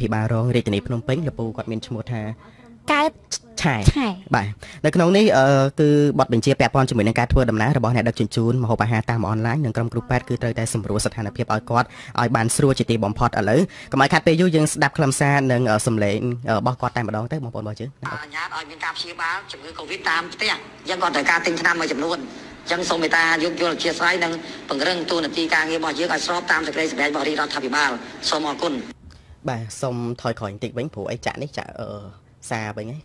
ភិបាលរងរាជធានីភ្នំពេញលពូគាត់មានឈ្មោះថាកើតឆែបាទនៅក្នុងនេះគឺបទបញ្ជាពាក់ព័ន្ធជាមួយនឹងការធ្វើដំណើររបស់អ្នកដឹកជញ្ជូនម្ហូបអាហារតាមអនឡាញនិងក្រុមគ្រូពេទ្យគឺត្រូវតែសម្រួលស្ថានភាពឲ្យគាត់ឲ្យបានស្រួលជាទីបំផុតឥឡូវកុំឲ្យខាត់ពេលយូរយើងស្ដាប់ខ្លឹមសារនិងសំឡេងរបស់គាត់តែម្ដងទៅបងប្អូនបងជើងអនុញ្ញាតឲ្យមានការព្យាបាលជំងឺ Covid តាមផ្ទះយើងគាត់ត្រូវការទិញថ្នាំមួយចំនួនអញ្ចឹងសូមមេត្តាយោគយល់អធិស្ឋាននិងពង្រឹងទូនាទីការងាររបស់យើងឲ្យស្របតាមសេចក្តីសម្រេចរបស់រាជរដ្ឋាភិបាលសូមអរគុណបាទសុំថយក្រោយបន្តិចវិញព្រោះអីចាក់នេះចាក់អឺសារវិញហ៎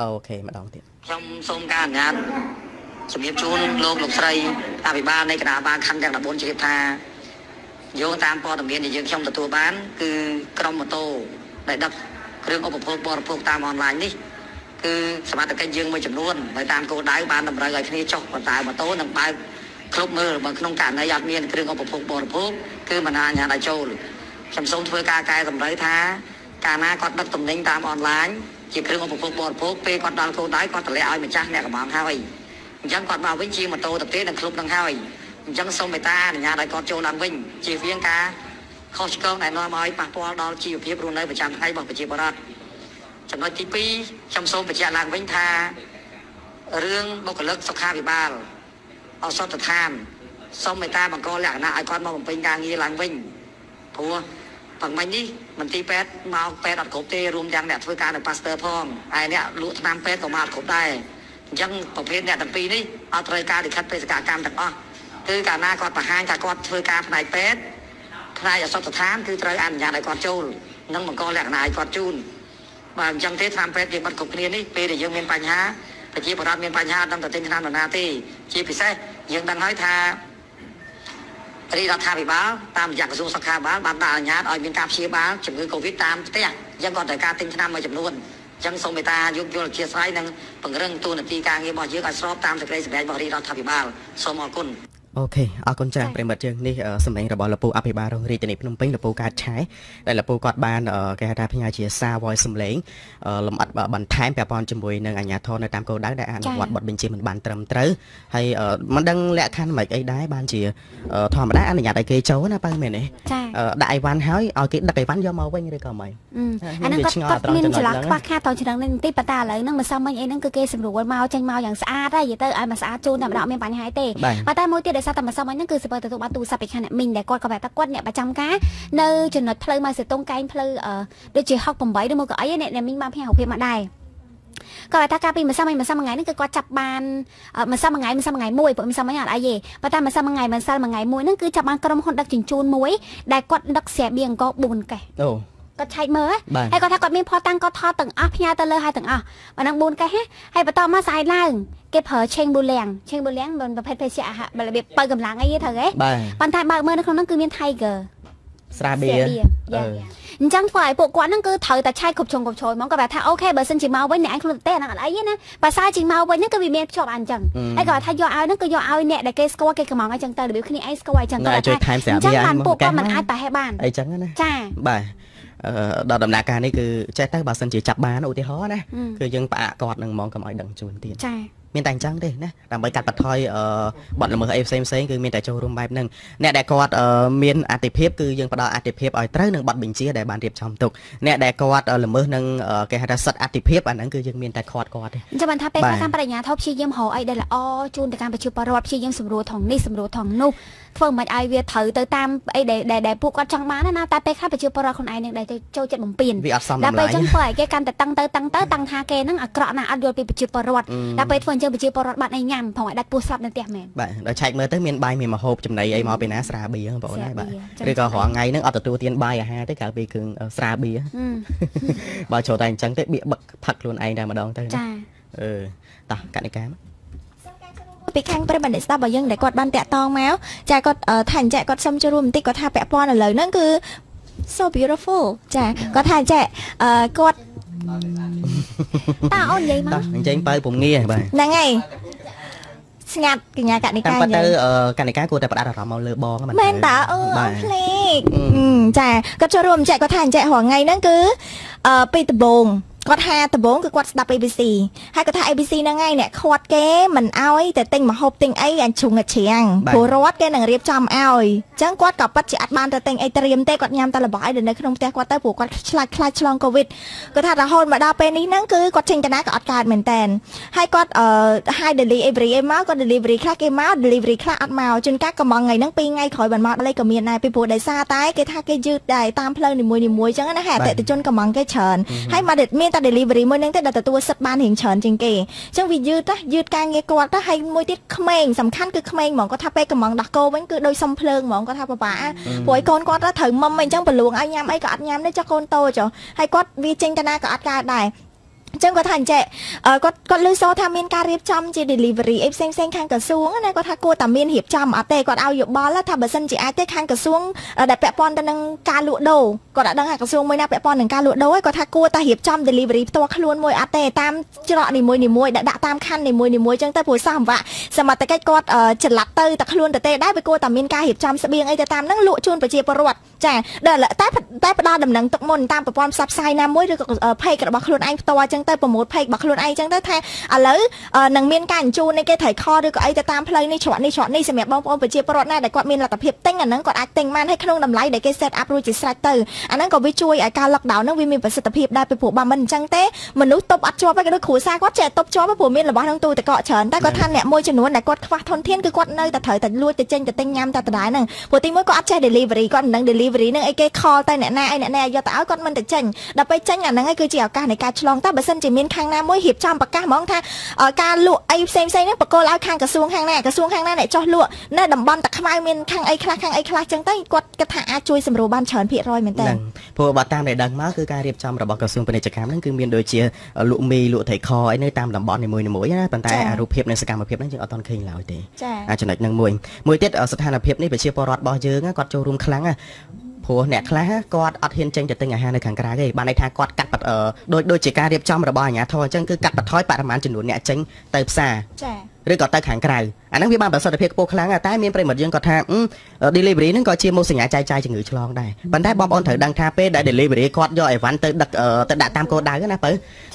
អូខេម្ដងទៀតខ្ញុំសូមការអនុញ្ញាតជំរាបជូន លោកលោកស្រីអភិបាលនៃគណៈបាលខណ្ឌទាំង14ជ្រាបថាយោងតាមព័ត៌មានដែលយើងខ្ញុំទទួលបាន គឺក្រុមម៉ូតូដែលដឹកគ្រឿងឧបភោគបរិភោគតាមអនឡាញនេះគឺសមត្ថកិច្ចយើងមួយចំនួនដោយតាមគោលដៅបានតម្រូវឲ្យគ្នាចុះបន្តម៉ូតូនិងបើកគ្រប់មើលបើក្នុងករណីអត់មានគ្រឿងឧបភោគបរិភោគគឺមិនអនុញ្ញាតឲ្យចូលខ្ញុំសូមធ្វើការកែតម្រូវថាកាលណាគាត់ដឹកទំនិញតាមអនឡាញជាគ្រឿងឧបភោគបរិភោគពេលគាត់ដល់គោលដៅគាត់តម្លាក់ឲ្យម្ចាស់អ្នកកម្មងហើយអញ្ចឹងគាត់មកវិញជាម៉ូតូទៅទេនឹងគ្រប់នឹងហើយអញ្ចឹងសូមមេត្តាអនុញ្ញាតឲ្យគាត់ចូលឡើងវិញជាវៀងការខុសឆ្គងដែលនាំឲ្យប៉ះពាល់ដល់ជីវភាពរស់នៅប្រចាំថ្ងៃរបស់ប្រជាពលរដ្ឋចំណុចទី2ខ្ញុំសូមបញ្ជាក់ឡើងវិញថារឿងបុគ្គលិកសុខាភិបាលអសតឋានសូមមេត្តាបង្កលក្ខណៈឲ្យគាត់មកបំពេញការងារឡើងវិញព្រោះទាំងមិញនេះមន្ទីរពេទ្យមកពេទ្យអត់គ្រប់ទេរួមយ៉ាងអ្នកធ្វើការនៅប៉ាស្ទ័រផងហើយអ្នកលក់ថ្នាំពេទ្យក៏មកអត់គ្រប់ដែរអញ្ចឹងប្រភេទអ្នកទាំងពីរនេះអត់ត្រូវការលិខិតបេសកកម្មទាំងអស់គឺកាលណាគាត់បង្ហាញថាគាត់ធ្វើការផ្នែកពេទ្យផ្នែកអសតដ្ឋានគឺត្រូវអនុញ្ញាតឲ្យគាត់ចូលនិងបង្កលក្ខណៈឲ្យគាត់ជូនបាទអញ្ចឹងទេថ្នាំពេទ្យយើងបាត់គ្រប់គ្នានេះពេលដែលយើងមានបញ្ហាប្រជាពលរដ្ឋមានបញ្ហាដឹងតែទិញថ្នាំនរណាទេជាពិសេសយើងដឹងហើយថារាជរដ្ឋាភិបាលតាមរយៈក្រសួងសុខាភិបាលបានដាក់អនុញ្ញាតឲ្យមានការព្យាបាលជំងឺកូវីដតាមផ្ទះអញ្ចឹងគាត់ត្រូវការទិញថ្នាំមួយចំនួនអញ្ចឹងសូមមេត្តាយោគយល់អធិស្ឋាននិងពង្រឹងទូនាទីការងាររបស់យើងឲ្យស្របតាមសេចក្តីសម្រេចរបស់រាជរដ្ឋាភិបាលសូមអរគុណអូខេអរគុណច្រើនប្រិមិត្តយើងនេះសម្លេងរបស់លពូអភិបាលរងរាជធានីភ្នំពេញលពូកើតឆាយដែលលពូគាត់បានគេហៅថាផ្ញើជាសារ voice សម្លេងលំអិតបន្ថែមពាក់ព័ន្ធជាមួយនឹងអាជ្ញាធរនៅតាមគោលដៅដែលអនុវត្តបទបញ្ជាមិនបាន ត្រឹមត្រូវហើយមិនដឹងលក្ខខណ្ឌមិនអីដែរបានជាធម្មតា អនុញ្ញាតឲ្យគេចូលណាបើមែនទេដាក់អីវ៉ាន់ហើយឲ្យគេដឹកអីវ៉ាន់យកមកវិញឬក៏មិនអាហ្នឹងគាត់គាត់មានចន្លោះខ្វះខាតត្រង់ចំណុចនេះបន្តិចប៉ុន្តែឥឡូវហ្នឹងមិនសមវិញអីហ្នឹងគឺគេស្រួលមកចេញមកយ៉ាងស្អាតហើយនិយាយទៅឲ្យមកស្អាតជូនតែម្ដងមានបញ្ហាទេប៉ុន្តែមួយទៀតដោយសារតែម្សិលមិញហ្នឹងគឺសិស្សទទួលបានទូរស័ព្ទពីខាងអ្នកមីងដែលគាត់ក៏ប្រាប់ថាគាត់អ្នកប្រចាំការនៅចំណុចផ្លូវមកសេតុងកែងផ្លូវដូចជា68ឬមកក៏អីអ្នកមីងបានផ្ញើរូបភាពមកដែរក៏ថាកាលពីម្សិលមិញម្សិលមួយថ្ងៃនេះគឺគាត់ចាប់បានម្សិលមួយថ្ងៃម្សិលមួយថ្ងៃមួយព្រោះម្សិលមិញអត់អីទេប៉ុន្តែម្សិលមួយថ្ងៃម្សិលមួយថ្ងៃមួយហ្នឹងគឺចាប់បានក្រុមហ៊ុនដឹកជញ្ជូនមួយដែលគាត់ដឹកស្រាបៀងអង្គ4កេះអូគាត់ឆែកមើលហើយគាត់ថាគាត់មានផតាំងគាត់ថតទាំងអស់ផ្ញើទៅលើហើយទាំងអស់បើនឹង4កេះហើយបន្តមកស្អាយឡើងគេប្រើឆេងប៊ូលៀងឆេងប៊ូលៀងមិនប្រភេទភេសជ្ជៈអាហាររបៀបបើកម្លាំងអីត្រូវហ៎ប៉ុន្តែបើមើលនៅក្នុងនោះគឺមាន Tiger ស្រាបៀរអញ្ចឹងធ្វើឲ្យពួកគាត់ហ្នឹងគឺត្រូវតែឆែកគ្រប់ជ្រុងគ្រប់ជ្រោយហ្មងគាត់ថាថាអូខេបើសិនជាមកវិញអ្នកឯងខ្លួនតែហ្នឹងអត់អីទេណាបើសារជាមកវិញហ្នឹងគឺវាមានភ្ជាប់អញ្ចឹងហើយគាត់ថាយកឲ្យហ្នឹងគឺយកឲ្យអ្នកដែលគេស្គាល់គេកំងអញ្ចឹងទៅរបៀបគ្នាឯងស្គាល់អញ្ចឹងគាត់ថាអញ្ចឹងបានពួកគាត់មិនអាចប្រហែលបានអីចឹងណាចាបាទដល់ដំណាក់កាលនេះគឺចេះទៅបើសិនជាចាប់បានឧទាហរណ៍ណាគឺយើងផ្អាកគាត់នឹងហ្មងកុំឲ្យដឹងជួនទៀតចាមានតែអញ្ចឹងទេណាដើម្បីកាត់បន្ថយបទល្មើសអីផ្សេងផ្សេងគឺមានតែចូលរួមបែបហ្នឹងអ្នកដែលគាត់មានអតិភិបគឺយើងផ្ដល់អតិភិបឲ្យត្រូវនឹងបទបញ្ជាដែលបានរៀបចំទុកអ្នកដែលគាត់ល្មើសនឹងគេហៅថាសិទ្ធិអតិភិបអាហ្នឹងគឺយើងមានតែខាត់គាត់ទេចាំបានថាពេលគាត់តាមបរិញ្ញាធម៌ព្យាយាមរកអីដែលល្អជូនទៅកាន់ប្រជាពលរដ្ឋព្យាយាមសម្រួលថងនេះសម្រួលថងនោះធ្វើមិនឲ្យវាត្រូវទៅតាមអីដែលដែលពួកគាត់ចង់បានណាតែពេលខ្លះប្រជាពលរដ្ឋខ្លួនឯងនឹងដែលទៅចូលចិត្តបំពេញវាអត់សមឡើយដល់ពេលអញ្ចឹងធ្វើឲ្យគេកាន់តែតឹងទៅតឹងទៅតាំងថាគេហ្នឹងអាក្រក់ណាស់អត់យល់ពីប្រជាពលរដ្ឋដល់ពេលធ្វើញ្ចឹងប្រជាពលរដ្ឋបានអីញ៉ាំផងឲ្យដាច់ពោះស្លាប់នៅផ្ទះមែនបាទដល់ឆែកមើលទៅមានបាយមានម្ហូបចំណីអីមកពីណាស្រាបៀបងប្អូនហើយបាទឬក៏រាល់ថ្ងៃហ្នឹងអត់ទទួលទានបាយអាហារទេក្រៅពីគ្រឿងស្រាបៀបើចូលតែអញ្ចឹងទេបៀកបឹកផឹកខ្លួនឯងតែម្ដងទៅចាអឺតោះកណិកាមកពីខាងព្រះបណ្ឌិតស្ដាប់របស់យើងដែលគាត់បានតាក់តងមកចាគាត់ថាអញ្ចឹងគាត់សុំចូលរួមបន្តិចគាត់ថាពាក់ព័ន្ធឥឡូវហ្នឹងគឺ so beautiful ចាគាត់ថាអញ្ចឹងគាត់តាអូននិយាយមកអញ្ចឹងបើពុំងាបាទហ្នឹងហើយស្ងាត់កញ្ញាកណិកាតាមពិតទៅកណិកាគួរតែផ្ដាត់អារម្មណ៍មកលើបងមែនមែនតាអូនភ្លេកចាគាត់ចូលរួមចែកគាត់ថាចែករហងៃហ្នឹងគឺពីដំបងគាត់ហាដំបងគឺគាត់ស្ដាប់ ABC ហើយគាត់ថា ABC ហ្នឹងឯងអ្នកខាត់គេមិនអោយតែទិញមហូបទិញអីអញ្ជុងច្រាំងពលរដ្ឋគេនឹងរៀបចំអោយអញ្ចឹងគាត់ក៏ប៉ັດជាអត់បានទៅទិញអីត្រៀមទេគាត់ញ៉ាំតែរបស់អីដែលនៅក្នុងផ្ទះគាត់ទៅព្រោះគាត់ឆ្លាច់ខ្លាចឆ្លងកូវីដគាត់ថារហូតមកដល់ពេលនេះហ្នឹងគឺគាត់ចេញកណាក៏អត់កើតមែនតែនហើយគាត់អឺហើយ delivery អីមកគាត់ delivery ខ្លះគេមក delivery ខ្លះអត់មកជួនកាលក៏មកថ្ងៃហ្នឹងពីរថ្ងៃក្រោយបានមកដល់ក៏មានដែរពីព្រោះដោយសារតែគេថាគេយឺតដែរតាមផ្លូវនីមួយៗអញ្ចឹងណាហើយអតិថិជនក៏មកគេច្រើនហើយមកមានតែ delivery មួយហ្នឹងទេដែលទទួលសិទ្ធបានរៀងច្រើនជាងគេអញ្ចឹងវាយឺតណាស់យឺតការងារគាត់ណាហើយមួយទៀតក្មេងសំខាន់គឺក្មេងហ្មងគាត់ថាពេលកំងដោះគោវិញគឺដូចសំភ្លើងហ្មងគាត់ថាបបាព្រោះឲ្យកូនគាត់ត្រូវមឹមអីអញ្ចឹងប្រលួងឲ្យញ៉ាំអីក៏អត់ញ៉ាំទេចុះកូនតូចចុះហើយគាត់វាចេញតាណាក៏អត់កើតដែរចឹងគាត់ថាអញ្ចេះគាត់គាត់លើសថាមានការរៀបចំជា delivery អីផ្សេងផ្សេងខាងក្រសួងណាគាត់ថាគួរតែមានរៀបចំអត់ទេគាត់ឲ្យយោបល់ថាបើសិនជាអាចទេខាងក្រសួងដែលពាក់ព័ន្ធទៅនឹងការលក់ដូរគាត់អត់ដឹងថាក្រសួងមួយណាពាក់ព័ន្ធនឹងការលក់ដូរឯងគាត់ថាគួរតែរៀបចំ delivery ផ្ទាល់ខ្លួនមួយអត់ទេតាមច្រកនីមួយនីមួយដែលដាក់តាមខណ្ឌនីមួយនីមួយចឹងទៅព្រោះសោះអង្វាក់សមត្ថកិច្ចគាត់ច្រឡាត់ទៅតែខ្លួនទៅទេដែរវាគួរតែមានការរៀបចំស្បៀងអីទៅតាមហ្នឹងលក់ជូនប្រជាពលរដ្ឋចាតែតែផ្ដល់ដំណឹងទុកមុនតាមប្រព័ន្ធផ្សព្វផ្សាយណាមួយឬក៏ page របស់ខ្លួនឯងផ្ទាល់ចឹងងទៅប្រមូលផេករបស់ខ្លួនឯងចឹងទៅថាឥឡូវនឹងមានការអញ្ជូននៃគេត្រីខឬក៏អីទៅតាមផ្លូវនេះច្រកនេះច្រកនេះសម្រាប់បងប្អូនប្រជាពលរដ្ឋណាដែលគាត់មានលទ្ធភាពទិញអាហ្នឹងគាត់អាចទិញបានហើយក្នុងតម្លៃដែលគេ set up រួចជាស្រេចទៅអាហ្នឹងក៏វាជួយឲ្យការ lockdown ហ្នឹងវាមានប្រសិទ្ធភាពដែរពីព្រោះបើមិនអញ្ចឹងទេមនុស្សតប់អត់ជាប់ទេដូចគ្រួសារគាត់ចេះតប់ជាប់ព្រោះមានរបស់ហ្នឹងទូទៅកកច្រើនតែគាត់ថាអ្នកមួយចំនួនដែលគាត់ខ្វះធនធានគឺគាត់នៅតែត្រូវតែលួចទៅចេញទៅទិញញ៉ាំតែដដែលហ្នឹងព្រោះទីមួយគាត់អត់ចេះ delivery គាត់មិនដឹង delivery ហ្នឹងអីគេ call ទៅអ្នកណាអីអ្នកណាយកទៅឲ្យគាត់មិនទៅចេញដល់ពេលចេញអាហ្នឹងឯងគឺជាឱកាសនៃការឆ្លងតែបើសិនជាមានខាងណាមួយរៀបចំប្រកាសហ្មងថាការលក់អីផ្សេងផ្សេងហ្នឹងបកគលឲ្យខាង ក្រសួងខាងណាក្រសួងខាងណាអ្នកចោះលក់នៅតំបន់តាខ្មៅមានខាងអីខ្លះខាងអីខ្លះចឹងទៅគាត់គិតថាអាចជួយសម្រួលបានច្រើនភាគរយមែនតើព្រោះបើតាមដែលដឹងមកគឺការរៀបចំរបស់ក្រសួងពាណិជ្ជកម្មហ្នឹងគឺមានដូចជាលក់មីលក់ត្រីខអីនៅតាមតំបន់នីមួយៗណាប៉ុន្តែរូបភាពនៃសកម្មភាពហ្នឹងយើងអត់ទាន់ឃើញឡើយទេអាចចំណុចហ្នឹងមួយមួយទៀតស្ថានភាពនេះប្រជាពលរដ្ឋរបស់យើងគាត់ចូលរួមខ្លាំងណាព្រោះអ្នកខ្លះគាត់អត់ហ៊ានចេញទៅទិញអាហារនៅខាង ក្រៅទេបានន័យថាគាត់កាត់ដូចដូចជាការរៀបចំរបស់អាជ្ញាធរអញ្ចឹងគឺកាត់បន្ថយបរិមាណចំនួនអ្នកចេញទៅផ្សារចា៎ឬក៏ទៅខាងក្រៅអាហ្នឹងវាបានប្រសិទ្ធភាពខ្ពស់ខ្លាំងតែមានប្រិមត្តយើងគាត់ថា delivery ហ្នឹងក៏ជាមុខសញ្ញាចាយចាយជំងឺឆ្លងដែរប៉ុន្តែបងប្អូនត្រូវដឹងថាពេលដែល delivery គាត់យកអីវ៉ាន់ទៅដឹកទៅដាក់តាមគោលដៅណាបើ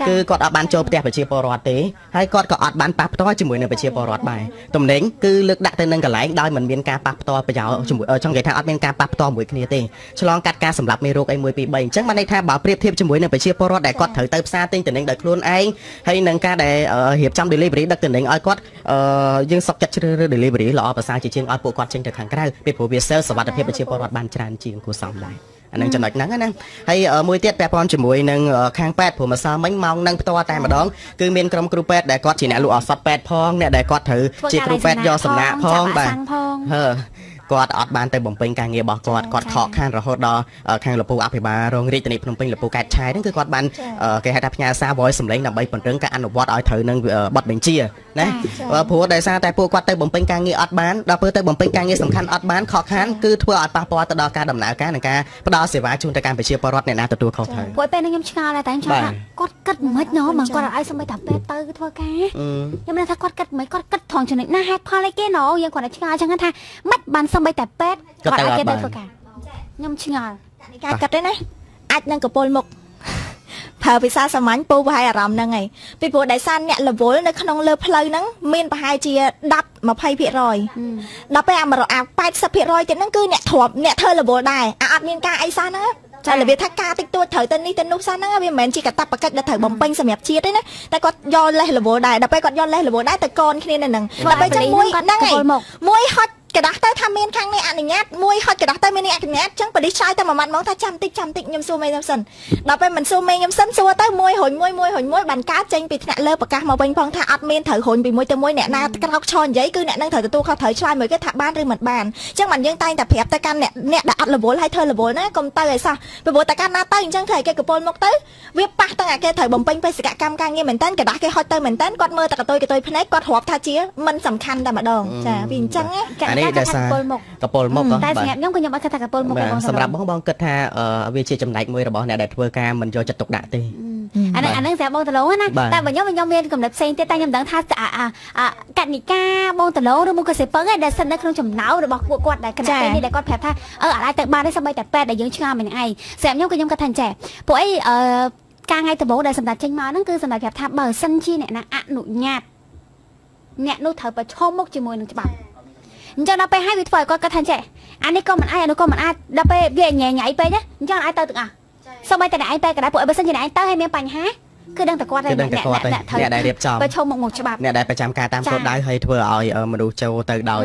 គឺគាត់អត់បានចូលផ្ទះប្រជាពលរដ្ឋទេហើយគាត់ក៏អត់បានប៉ះផ្ទាល់ជាមួយនឹងប្រជាពលរដ្ឋដែរតំណែងគឺលើកដាក់ទៅនឹងកន្លែងដោយមិនមានការប៉ះផ្ទាល់ប្រយោជន៍ជាមួយចង់និយាយថាអត់មានការប៉ះផ្ទាល់មួយគ្នាទេឆ្លងកាត់ការសម្លាប់មេរោគអីមួយពីរបីអញ្ចឹងបានន័យថាបើប្រៀបធៀបជាមួយនឹងប្រជាពលរដ្ឋដែលគាត់ត្រូវទៅផ្សារទិញតំណែងដោយខ្លួនឯងហើយនឹងការដែលរៀបចំ delivery ដឹកតំណែងឲ្យគាត់អឺយើងសុកចិត្តជ្រើសរើស delivery ល្អប្រសើរជាជាងឲ្យពួកគាត់ចេញទៅខាងក្រៅពីព្រោះវា sale សវត្ថភាពប្រជាពលរដ្ឋបានច្រើនជាងគួរសមដែរអានឹងចំណុចហ្នឹងណាហើយមួយទៀតពាក់ព័ន្ធជាមួយនឹងខាងពេទ្យព្រោះម្សិលមិញម៉ោងនឹងផ្ទាល់តែម្ដង គឺមានក្រុមគ្រូពេទ្យដែលគាត់ជាអ្នកលក់ឱសថពេទ្យផងអ្នកដែលគាត់ត្រូវជាគ្រូពេទ្យយកសំណាក់ផងបាទហឺគាត់អត់បានទៅបំពេញការងាររបស់គាត់គាត់ខកខានរហូតដល់ខាងលពូអភិបាលរងរាជធានីភ្នំពេញលពូកែតឆៃហ្នឹងគឺគាត់បានគេហៅថាផ្ញើសារ voice សម្លេងដើម្បីពង្រឹងការអនុវត្តឲ្យត្រូវនឹងបទបញ្ជាណាព្រោះដោយសារតែពួកគាត់ទៅបំពេញការងារអត់បានដល់ពេលទៅបំពេញការងារសំខាន់អត់បានខកខានគឺធ្វើឲ្យប៉ះពាល់ទៅដល់ការដំណើរការនិងការផ្ដល់សេវាជូនទៅកម្ពុជាពលរដ្ឋអ្នកណាទទួលខុសត្រូវពួកពេលនេះខ្ញុំឆ្ងល់តែខ្ញុំឆ្ងល់គាត់គិតមិនណោះមកគាត់ឲ្យសម្បិតតែពេលទៅធ្វើការខ្ញុំថាគាត់គិតមិនគាត់គិតត្រង់ចំណុចណាហេតុផលអីគេណោយើងគាត់តែឆ្ងល់ចឹងថាមិនបានសម្បីតែពេទ្យក៏អាចគេទៅធ្វើការខ្ញុំឆ្ងល់ការកាត់ទេណាអាចនឹងកពុលមុខប្រើភាសាសាមញ្ញពោប្រហែលអារម្មណ៍ហ្នឹងឯងពីព្រោះដោយសារអ្នកលវលនៅក្នុងលើផ្លូវហ្នឹងមានប្រហែលជា10 20%ដល់ពេលអាមរអា80%ទៀតហ្នឹងគឺ អ្នកធ្រាំអ្នកធ្វើលវលដែរអាអត់មានការអីសោះហ្នឹងចារបៀបថាការតិចតួចត្រូវទៅនេះទៅនោះសោះហ្នឹងវាមិនមែនជាកតបកិច្ចដែលត្រូវបំពេញសម្រាប់ជាតិទេណាតែគាត់យកលេះលវលដែរដល់ពេលគាត់យកលេះលវលដែរទៅកនគ្នានៅហ្នឹងដល់ពេលចឹងមួយហ្នឹងឯងមួយហត់กระดาษទៅថាមានខាងនេះអនុញ្ញាតមួយហុចกระดาษទៅមាននេះអនុញ្ញាតអញ្ចឹងប៉ូលីសឆ្លើយទៅមួយម៉ាត់ហ្មងថាចាំតិចចាំតិចខ្ញុំសួរមេខ្ញុំសិនដល់ពេលមិនសួរមេខ្ញុំសិនសួរទៅមួយរុញមួយមួយរុញមួយបានកើតចេញពីថ្នាក់លើប្រកាសមកវិញផងថាអត់មានត្រូវរុញពីមួយទៅមួយអ្នកណាក្រោកឈរនិយាយគឺអ្នកនឹងត្រូវទទួលខុសត្រូវឆ្លើយមួយគេថាបានឬមិនបានអញ្ចឹងបានយើងតែងតែប្រាប់ទៅកាន់អ្នកអ្នកដែលអត់រវល់ហើយធ្វើរវល់ណាកុំទៅឲ្យសោះពីព្រោះតែកាន់ណាទៅអញ្ចឹងត្រូវគេកពលមកទៅវាប៉ះទាំងអាគេត្រូវបំពេញបេសកកម្មការងារមែនតើกระดาษគេហុចទៅមែនតើគាត់មើលតែកតុយកតុយភ្នែកគាត់រាប់ថាជាមិនសំខាន់តែម្ដងចាពីអញ្ចឹងណាទេដែលសារកពលមុខតែសម្រាប់ខ្ញុំក៏ខ្ញុំអត់គិតថាកពលមុខទេបងសម្រាប់បងបងគិតថាវាជាចំណែកមួយរបស់អ្នកដែលធ្វើការមិនយកចិត្តទុកដាក់ទេអានឹងអានឹងស្រាប់បងតឡូងណាតែបើខ្ញុំខ្ញុំមានកំណត់ផ្សេងទៀតតែខ្ញុំមិនដឹងថាកណិកាបងតឡូងឬមកក៏សេពឹងឯងដែលស្ថិតនៅក្នុងចំណោមរបស់ពួកគាត់ដែលគណៈពេលនេះដែលគាត់ប្រាប់ថាអឺអាឡាយទៅបានទេសម្បីតែប៉ែតដែលយើងឆ្ងល់មិនឯងស្រាប់ខ្ញុំក៏ខ្ញុំគាត់ថាចេះពួកអីអឺការថ្ងៃដំបូងដែលសម្ដេចចេញមកហ្នឹងគឺសម្ដេចប្រាប់ថាបើសិនជាអ្នកណាអនុញ្ញាតអ្នកនោះត្រូវប្រឈមមុខជាមួយនឹងច្បាប់អញ្ចឹងដល់ពេលហើយវាធ្វើឲ្យគាត់គាត់ថាចេះអានេះក៏មិនអាចអានោះក៏មិនអាចដល់ពេលវាញ៉ៃញ៉ៃពេកណាអញ្ចឹងអាចទៅទាំងអស់សូម្បីតែអ្នកឯងទៅក៏ដែរពួកឯងបើសិនជាអ្នកឯងទៅហើយមានបញ្ហាគឺដឹងតែគាត់ឯងអ្នកអ្នកដែលរៀបចំក៏ឈុំមកមុខច្បាប់អ្នកដែលប្រចាំការតាមគោលដៅហើយធ្វើឲ្យ មនុស្សចូលទៅដោយ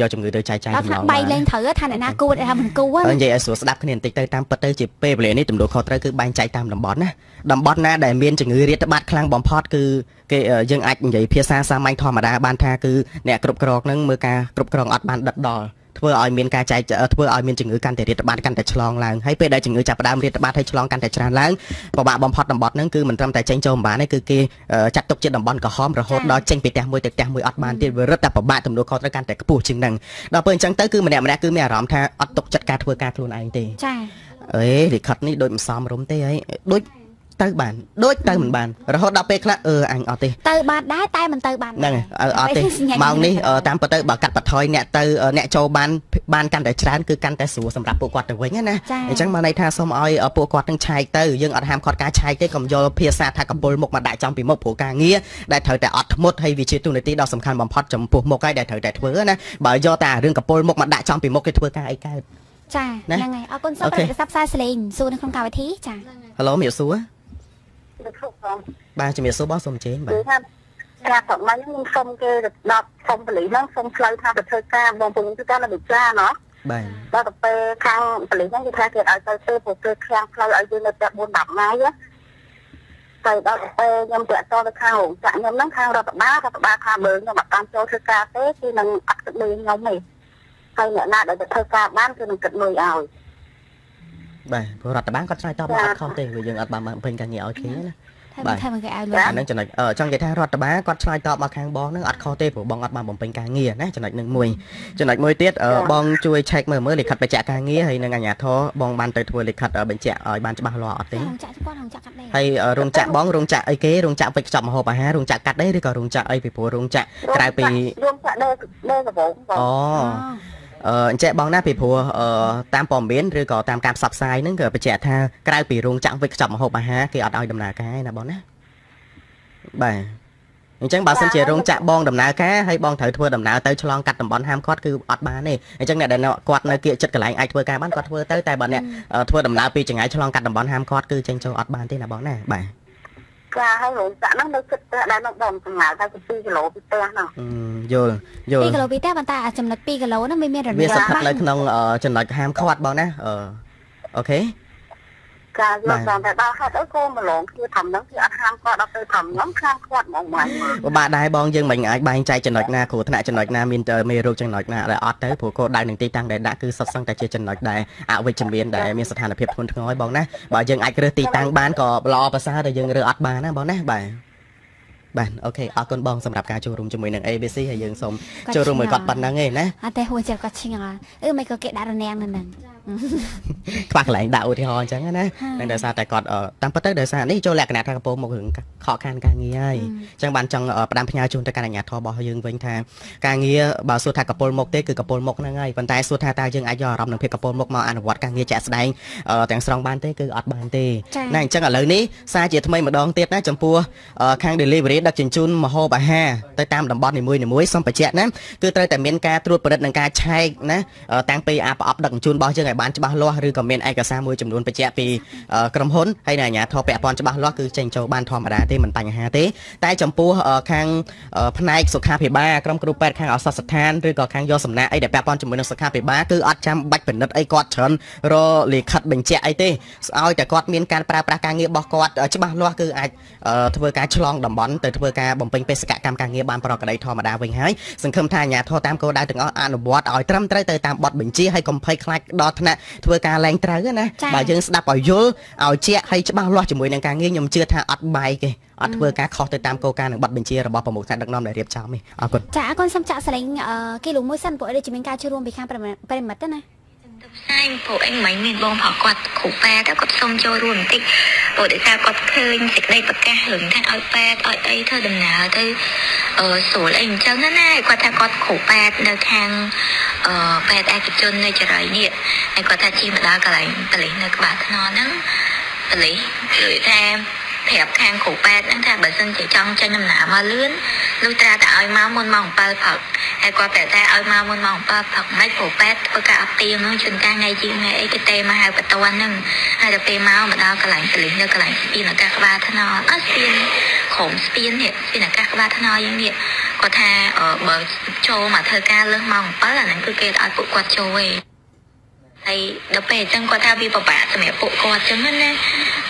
យកជំងឺទៅចែកចាយចំណងបែកលែងត្រូវថាអ្នកណាគួរអ្នកណាមិនគួរនិយាយឲ្យស្រួលស្ដាប់គ្នាបន្តិចទៅតាមពិតទៅជាពេលវេលានេះទំនួលខុសត្រូវគឺបែងចែកតាមតំបន់ណាតំបន់ណាដែលមានជំងឺរាតត្បាតខ្លាំងបំផុតគឺគេយើងអាចនិយាយភាសាសាមញ្ញធម្មតាបានថាគឺអ្នកគ្រប់គ្រងនឹងមើលការគ្រប់គ្រងអត់បានដិតដល់ធ្វើឲ្យមានការចែកធ្វើឲ្យមានជំងឺកាន់តែរាតត្បាតកាន់តែឆ្លងឡើងហើយពេលដែលជំងឺចាប់ផ្ដើមរាតត្បាតហើយឆ្លងកាន់តែច្រើនឡើងពិបាកបំផុតតំបន់ហ្នឹងគឺមិនត្រឹមតែចេញចូលម្បានទេគឺគេចាត់ទុកជាតំបន់ក្រហមរហូតដល់ចេញពីផ្ទះមួយទៅផ្ទះមួយអត់បានទៀតវារឹតតែពិបាកទំនួលខុសត្រូវកាន់តែខ្ពស់ជាងហ្នឹងដល់ពេលអញ្ចឹងទៅគឺម្នាក់ម្នាក់គឺមានអារម្មណ៍ថាអត់ទុកចិត្តការធ្វើការខ្លួនឯងទេចាអេលិខិតនេះដូចមិនសមរម្យទេហើយដូចទៅបានដូចទៅមិនបានរហូតដល់ពេលខ្លះអឺអញអត់ទេទៅបានដែរតែមិនទៅបានហ្នឹងអត់ទេម៉ោងនេះតាមពិតទៅបើកាត់បន្ថយអ្នកទៅ អ្នកចូលបានបានកាន់តែច្រើនគឺកាន់តែស្រួលសម្រាប់ពួកគាត់ទៅវិញណាអញ្ចឹងមកន័យថាសូមឲ្យពួកគាត់នឹងឆែកទៅយើងអត់ហាមគាត់ការឆែកទេកុំយកភាសាថាកំពុលមុខមកដាក់ចំពីមុខព្រោះការងារដែលត្រូវតែអត់ធ្មត់ហើយវាជាទូនាទីដ៏សំខាន់បំផុតចំពោះមុខហើយដែលត្រូវតែធ្វើណាបើយកតែរឿងកំពុលមុខមកដាក់ចំពីមុខគេធ្វើការអីកើតចាហ្នឹងហើយអរគុណសូមប្រកាសផ្សាយសលេងសួរនៅក្នុងកម្មវិធីចាហេឡូមៀសួរបាទជំរាបសួរបងសូមជេងបាទចាស់ស្រុកមកខ្ញុំសុំគេដល់សុំប៉ូលីសហ្នឹងសុំផ្លូវថាទៅធ្វើការបងពុកខ្ញុំគឺការនៅវិចារណោះបាទដល់ទៅពេលខាងប៉ូលីសហ្នឹងគេថាគេឲ្យទៅធ្វើព្រោះគេខាងផ្លូវឲ្យយើងនៅតែ4 10ម៉ាយណាទៅដល់ពេលខ្ញុំតាក់ទងទៅខាងរោងចក្រខ្ញុំហ្នឹងខាងរដ្ឋបាលរដ្ឋបាលថាមើលខ្ញុំអត់តាមចូលធ្វើការទេគឺនឹងអត់ទឹកមើលខ្ញុំទេហើយអ្នកណាដែលទៅធ្វើការបានគឺនឹងគិតមើលឲ្យបាទព្រោះរដ្ឋបាលគាត់ឆ្លើយតបមកអត់ខុសទេវាយើងអត់បានបំពេញការងារឲ្យគេណាបាទថាមកគេឲ្យលោកអានឹងចំណុចចង់និយាយថារដ្ឋបាលគាត់ឆ្លើយតបមកខាងបងនឹងអត់ខុសទេព្រោះបងអត់បានបំពេញការងារណាចំណុចនឹងមួយចំណុចមួយទៀតបងជួយ check មើលមើលលិខិតបញ្ជាក់ការងារហើយនឹងអាជ្ញាធរបងបានទៅធ្វើលិខិតបញ្ជាក់ឲ្យបានច្បាស់លាស់អត់ទេហើយរោងចក្របងរោងចក្រអីគេរោងចក្រពេជ្រខ្ចប់ម្ហូបអាហាររោងចក្រកាត់អីឬក៏រោងចក្រអីពីព្រោះរោងចក្រក្រៅពីរោងចក្រដើរដើរកាបូបអូអញ្ចឹងបងណាពីព្រោះតាមព័ត៌មានឬក៏តាមការផ្សព្វផ្សាយហ្នឹងក៏បញ្ជាក់ថាក្រៅពីរោងចក្រវិកខ្ចប់ម្ហូបអាហារគេអត់ឲ្យដំណើរការឯណាបងណាបាទអញ្ចឹងបើសិនជារោងចក្របងដំណើរការហើយបងត្រូវធ្វើដំណើរទៅឆ្លងកាត់តំបន់ហាមឃាត់គឺអត់បានទេអញ្ចឹងអ្នកដែលគាត់នៅគៀកចិត្តកន្លែងអាចធ្វើការបានគាត់ធ្វើទៅតែបើអ្នកធ្វើដំណើរពីចម្ងាយឆ្លងកាត់តំបន់ហាមឃាត់គឺចេញចូលអត់បានទេណាបងណាបាទផ្កាហើយរូងសាក់ហ្នឹងនៅគិតផ្ទះដែរនៅបងចម្ងាយតែ2គីឡូពីផ្ទះហ្នឹងយល់យល់2គីឡូពីផ្ទះប៉ុន្តែចំណុច2គីឡូហ្នឹងវាមានរំលាយវាស្ថិតនៅក្នុងចំណុចហាមឃាត់បងណាអឺអូខេចាយកតាមតែដល់ហេតុអីគោម្លងគឺធំហ្នឹងគឺអត់ហាមគាត់ដល់ទៅធំហ្នឹងខាងគាត់ហ្មងម៉ែពិបាកដែរបងយើងមិនអាចបែងចែកចំណុចណាគ្រូថ្នាក់ចំណុចណាមានមេរោគចំណុចណាដែលអត់ទៅព្រោះគាត់ដៅនឹងទីតាំងដែលដាក់គឺសុទ្ធសឹងតែជាចំណុចដែលអវិជ្ជមានដែលមានស្ថានភាពធ្ងន់ធ្ងរហើយបងណា បើយើងអាចរើសទីតាំងបានក៏ល្អប្រសើរតែយើងរើសអត់បានណាបងណាបាទបាទអូខេអរគុណបងសម្រាប់ការចូលរួមជាមួយនឹង ABC ហើយយើងសូមចូលរួមមួយគាត់ប៉ុណ្ណឹងឯណាអត់ទេហួចចិត្តគាត់ឈិងអឺមិនក៏គេដាក់រនាំងនៅនឹងចាខ្វះកន្លែងដាក់ឧទាហរណ៍អញ្ចឹងណាតែដោយសារតែគាត់តាមពិតទៅដោយសារនេះចូលលក្ខណៈថាកំពុងមករឿងខកខានការងារហើយអញ្ចឹងបានចង់ផ្ដាំផ្ញើជូនទៅកាន់អាជ្ញាធររបស់យើងវិញថាការងារបើសួរថាកពុលមកទេគឺកពុលមកហ្នឹងហើយប៉ុន្តែសួរថាតើយើងអាចយកអារម្មណ៍នឹងភាពកពុលមកមកអនុវត្តការងារជាក់ស្ដែងទាំងស្រុងបានទេគឺអត់បានទេណាអញ្ចឹងឥឡូវនេះសារជាថ្មីម្ដងទៀតណាចំពោះខាង delivery ដឹកជញ្ជូនម្ហូបអាហារទៅតាមតំបន់នីមួយៗសំបញ្ជាក់ណាគឺត្រូវតែមានការត្រួតពិនិត្យនិងការឆែកណាតាំងពីអាប្រអប់ដឹកជញ្ជូនរបស់យើងឲ្យដែលបានច្បាស់លាស់ឬក៏មានឯកសារមួយចំនួនបញ្ជាក់ពីក្រុមហ៊ុនហើយនៅអាជ្ញាធរពាក់ព័ន្ធច្បាស់លាស់គឺចេញចូលបានធម្មតាទេមិនបញ្ហាទេតែចំពោះខាងផ្នែកសុខាភិបាលក្រុមគ្រូពេទ្យខាងអសតស្ថានឬក៏ខាងយកសំណាក់អីដែលពាក់ព័ន្ធជាមួយនឹងសុខាភិបាលគឺអត់ចាំបាច់ពិនិត្យអីគាត់ច្រើនរលិខិតបញ្ជាក់អីទេស្អោយតែគាត់មានការប្រើប្រាស់ការងាររបស់គាត់ច្បាស់លាស់គឺអាចធ្វើការឆ្លងតំបន់ទៅធ្វើការបំពេញបេសកកម្មការងារបានប្រក្រតីធម្មតាវិញហើយសង្ឃឹមថាអាជ្ញាធរតាមគោលដៅទាំងអស់អនុវត្តឲ្យត្រឹមត្រូវទៅតាមបទបញ្ជាហើយកុំភ័យខ្លាចដល់ថ្នាក់ធ្វើការឡើងត្រូវណាបើយើងស្ដាប់ឲ្យយល់ឲ្យជាក់ឲ្យច្បាស់លាស់ជាមួយនឹងការងារខ្ញុំជឿថាអត់បាយគេអត់ធ្វើការខុសទៅតាមគោលការណ៍និងប័ណ្ណបញ្ជារបស់ប្រមុខថ្នាក់ដឹកនាំដែលរៀបចំនេះអរគុណចាអរគុណសូមចាក់សលេងគេលោកមួយសិនពួកនេះជាមានការចូលរួមពីខាងប្រិមត្តណាទៅផ្សាយព្រោះអីមិញមានបងប្រុសគាត់គ្រូប៉ែតគាត់សុំចូលរួមបន្តិចព្រោះដោយសារគាត់ឃើញសេចក្តីប្រកាសរឿងថាឲ្យប៉ែតឲ្យអីធ្វើដំណើរទៅអឺស្រួលអីអញ្ចឹងណាគាត់ថាគាត់គ្រូប៉ែតនៅខាងអឺប៉ែតឯកជននៅចរិយនេះហើយគាត់ថាជិះមកដល់កន្លែងប៉លិសនៅក្បាលថ្នល់ហ្នឹងប៉លិសនិយាយថាប្រាប់ខាងគ្រូពេទ្យហ្នឹងថាបើសិនជាចង់ចេញដំណើរមកលឿនលុះត្រាតែឲ្យមកមុនម៉ោង7ព្រឹកហើយគាត់ប្រាប់ថាឲ្យមកមុនម៉ោង7ព្រឹកមិនគ្រូពេទ្យធ្វើការអត់ទៀងហ្នឹងជួនកាលថ្ងៃជាថ្ងៃអីគេទេមកហៅបន្ទាន់ហ្នឹងហើយដល់ពេលមកមកដល់កន្លែងពលិញនៅកន្លែងស្ពានអាកាសក្បាលថ្នល់អត់ស្ពានក្រុមស្ពាននេះស្ពានអាកាសក្បាលថ្នល់យ៉ាងនេះគាត់ថាបើចូលមកធ្វើការលើសម៉ោង7អាហ្នឹងគឺគេអត់ឲ្យពួកគាត់ចូលទេហើយដល់ពេលអញ្ចឹងគាត់ថាវាពិបាកសម្រាប់ពួកគាត់អញ្ចឹងណា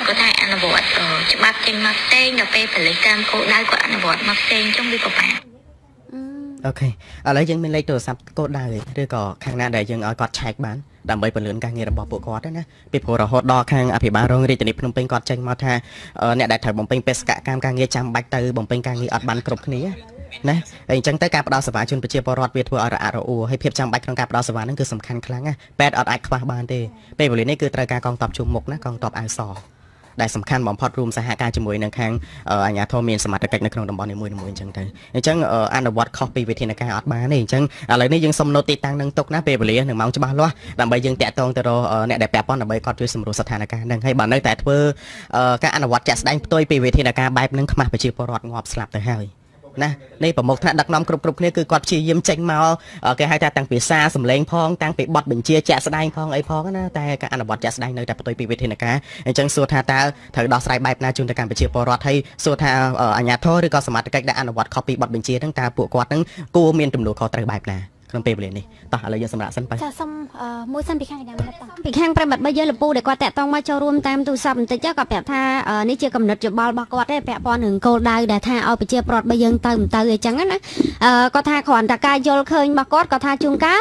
គាត់ថាអនុវត្តច្បាប់ចេញមកផ្សេងដល់ពេលប្រលិសតាមគោលដៅគាត់អនុវត្តមកផ្សេងអញ្ចឹងវាពិបាកអូខេឥឡូវយើងមានលេខទូរស័ព្ទគោលដៅឬក៏ខាងណាដែលយើងឲ្យគាត់ឆែកបានដើម្បីពន្លឿនការងាររបស់ពួកគាត់ណាពីព្រោះរហូតដល់ខាងអភិបាលរងរាជធានីភ្នំពេញគាត់ចេញមកថាអ្នកដែលត្រូវបំពេញបេសកកម្មការងារចាំបាច់ទៅបំពេញការងារអត់បានគ្រប់គ្នាណាហើយអញ្ចឹងទៅការផ្ដល់សេវាជូនប្រជាពលរដ្ឋវាធ្វើឲ្យរអាក់រអួលហើយភាពចាំបាច់ក្នុងការផ្ដល់សេវាហ្នឹងគឺសំខាន់ខ្លាំងណាពេទ្យអត់អាចខ្វះបានទេពេលវេលានេះគឺត្រូវការកងតបជុំមុខណាកងតបអាវសដែលសំខាន់បំផុតរួមសហការជាមួយនឹងខាងអាជ្ញាធរមានសមត្ថកិច្ចនៅក្នុងតំបន់នីមួយៗអញ្ចឹងទៅអញ្ចឹងអនុវត្តខុសពីវិធានការអត់បានទេអញ្ចឹងឥឡូវនេះយើងសុំនៅទីតាំងនឹងទុកណាពេលវេលានឹងម៉ោងច្បាស់លាស់ដើម្បីយើងតាក់ទងទៅរកអ្នកដែលពាក់ព័ន្ធដើម្បីគាត់ជួយសម្រួលស្ថានភាពនឹងហើយបើនៅតែធ្វើការអនុវត្តជាក់ស្ដែងផ្ទុយពីវិធានការបែបនឹងខ្មាស់ប្រជាពលរដ្ឋងាប់ស្លាប់ទៅហើយ។ណានេះប្រមុខថ្នាក់ដឹកនាំគ្រប់គ្រប់គ្នាគឺគាត់ព្យាយាមចេញមកគេហៅថាតាំងពីសារសម្លេងផងតាំងពីបទបញ្ជាជាក់ស្ដែងផងអីផងណាតែការអនុវត្តជាក់ស្ដែងនៅតែផ្ទុយពីវិធានការអញ្ចឹងសួរថាតើត្រូវដោះស្រាយបែបណាជូនទៅកម្ពុជាពលរដ្ឋហើយសួរថាអាជ្ញាធរឬក៏សមត្ថកិច្ចដែលអនុវត្តខុសពីបទបញ្ជាហ្នឹងតើពួកគាត់ហ្នឹងគួរមានទំនួលខុសត្រូវបែបណាក្នុងពេលវេលានេះតោះឥឡូវយើងសម្រាប់សិនបាទចាសុំមួយសិនពីខាងកញ្ញាមិត្តតោះពីខាងប្រិមត្តបើយើងលពូដែលគាត់តាក់តងមកចូលរួមតាមទូរស័ព្ទបន្តិចគាត់ប្រាប់ថានេះជាកំណត់យោបល់របស់គាត់ទេពាក់ព័ន្ធនឹងគោលដៅដែលថាឲ្យប្រជាប្រដ្ឋបើយើងទៅមិនទៅអីចឹងណាគាត់ថាគ្រាន់តែការយល់ឃើញរបស់គាត់គាត់ថាជួនកាល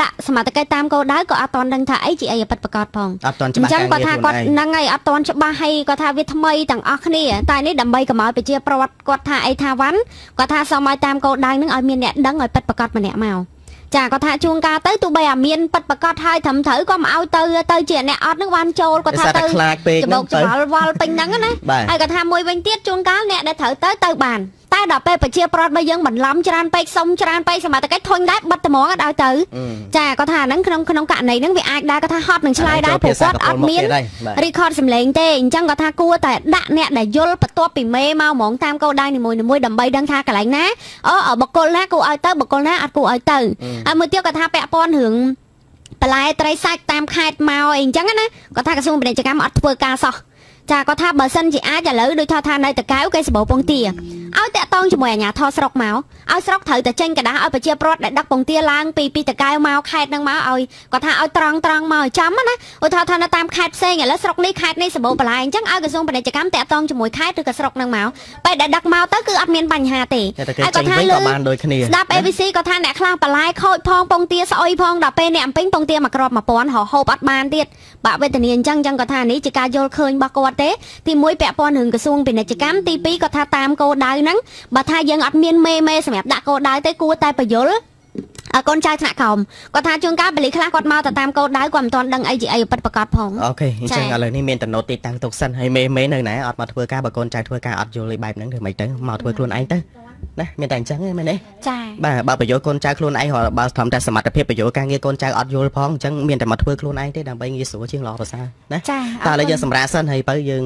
ដាក់សមត្ថកិច្ចតាមគោលដៅក៏អត់ទាន់ដឹងថាអីជាអីប៉ិតប្រកាសផងអត់ទាន់ច្បាស់អញ្ចឹងគាត់ថាគាត់ហ្នឹងហើយអត់ទាន់ច្បាស់ហើយគាត់ថាវាថ្មីទាំងអស់គ្នាតែនេះដើម្បីកុំឲ្យប្រជាប្រដ្ឋគាត់ថាអីថាវ៉ាន់គាត់ថាសូមឲ្យតាមគោលដៅហ្នឹងឲ្យមានអ្នកដឹងឲ្យប៉ិតប្រកាសម្នាក់មកចាគាត់ថាជួងកាទៅទោះបីអាមានប៉ិតប្រកាសហើយត្រឹមត្រូវក៏មិនឲ្យទៅទៅជាអ្នកអត់នឹងបានចូលគាត់ថាទៅច្បោកច្បល់វល់ពេញហ្នឹងណាហើយគាត់ថាមួយវិញទៀតជួងកាអ្នកដែលត្រូវទៅទៅបានតែដល់ពេលប្រជាប្រដ្ឋរបស់យើងបន្លំច្រើនពេកសុំច្រើនពេកសមត្ថកិច្ចធុញដែរបិទត្មងដល់ទៅចាគាត់ថាហ្នឹងក្នុងក្នុងករណីហ្នឹងវាអាចដែរគាត់ថាហត់នឹងឆ្លើយដែរព្រោះគាត់អត់មាន record សម្លេងទេអញ្ចឹងគាត់ថាគួរតែដាក់អ្នកដែលយល់បន្ទាប់ពីមេមកហ្មងតាមកោដៅនីមួយៗដើម្បីដឹងថាកន្លែងណាអូបុគ្គលណាគួរឲ្យទៅបុគ្គលណាអត់គួរឲ្យទៅហើយមួយទៀតគាត់ថាពាក់ព័ន្ធរឿងបន្លែត្រីសាច់តាមខេត្តមកអីអញ្ចឹងណាគាត់ថាក្រសួងពាណិជ្ជកម្មអត់ធ្វើការសោះចាគាត់ថាបើសិនជាអាចឥឡូវដូចថាថានៅតកៅគេសម្បូរពងទាឲ្យតាក់តងជាមួយអាជ្ញាធរស្រុកមកឲ្យស្រុកត្រូវតែចេញกระดาษឲ្យប្រជាប្រដ្ឋដែលដឹកពងទាឡើងពីពីតកែវមកខេត្តនឹងមកឲ្យគាត់ថាឲ្យត្រង់ត្រង់មកឲ្យចំណាឧទាហរណ៍ថានៅតាមខេត្តផ្សេងឥឡូវស្រុកនេះខេត្តនេះសម្បូរបលាយអញ្ចឹងឲ្យក្រសួងពាណិជ្ជកម្មតាក់តងជាមួយខេត្តឬក៏ស្រុកនឹងមកពេលដែលដឹកមកទៅគឺអត់មានបញ្ហាទេហើយគាត់ថាលើបានដូចគ្នាស្ដាប់ ABC គាត់ថាអ្នកខ្លះបលាយខូចផងពងទាស្អុយផងដល់ពេលអ្នកអំពេញពងទាមួយគ្រាប់1000រហូបអត់បានទៀតបាក់វេទនាអញ្ចឹងអញ្ចឹងគាត់ថានេះជាការយល់ឃើញរបស់គាត់ទេទី1ពាក់ព័ន្ធនឹងក្រសួងពាណិជ្ជកម្មទី2គាត់ថាតាមគោលដៅហ្នឹងបើថាយើងអត់មានមេមេសម្រាប់ដាក់គោលដៅទេគួរតែបញ្យល់កូនចៅថ្នាក់ក្រោមគាត់ថាជួនកាលបលីខ្លះគាត់មកទៅតាមកោដដៅគាត់មិនទាន់ដឹងអីជាអីប៉ិតប្រកាសផងអូខេអញ្ចឹងឥឡូវនេះមានតំណត់ទីតាំងទុកសិនហើយមេមេនៅណែអត់មកធ្វើការបើកូនចៅធ្វើការអត់យល់លេខបែបហ្នឹងធ្វើម៉េចទៅមកធ្វើខ្លួនឯងទៅណាមានតែអញ្ចឹងមែនទេចា៎បាទបើបញ្យល់កូនចៅខ្លួនឯងរាល់បើធម្មតាសមត្ថភាពបញ្យល់ការងារកូនចៅអត់យល់ផងអញ្ចឹងមានតែមកធ្វើខ្លួនឯងទេដើម្បីងាយស្រួលជាងល្អប្រសើរណាចា៎តែឥឡូវយើងសម្រាប់សិនហើយបើយើង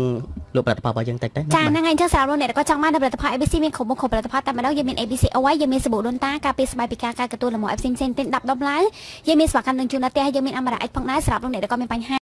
លក់ផលិតផលរបស់យើងតិចទៅចា៎ហ្នឹងហើយអញ្ចឹងសម្រាប់លោកអ្នកក៏ចង់បានផលិតផល ABC មានគ្រប់មុខគ្រប់ផលិតផលតែម្ដងយើងមាន ABC Oil យើងមានសាប៊ូដូនតាការពារស្បែកពីការកាយកទទួលលំអផ្សេងផ្សេងទៀត10ដុំឡើងយើងមានស្វាកម្មនឹងជូនដល់ផ្ទះហើយយើងមានអមរាអិចផងដែរសម្រាប់លោកអ្នកក៏មានបញ្ហា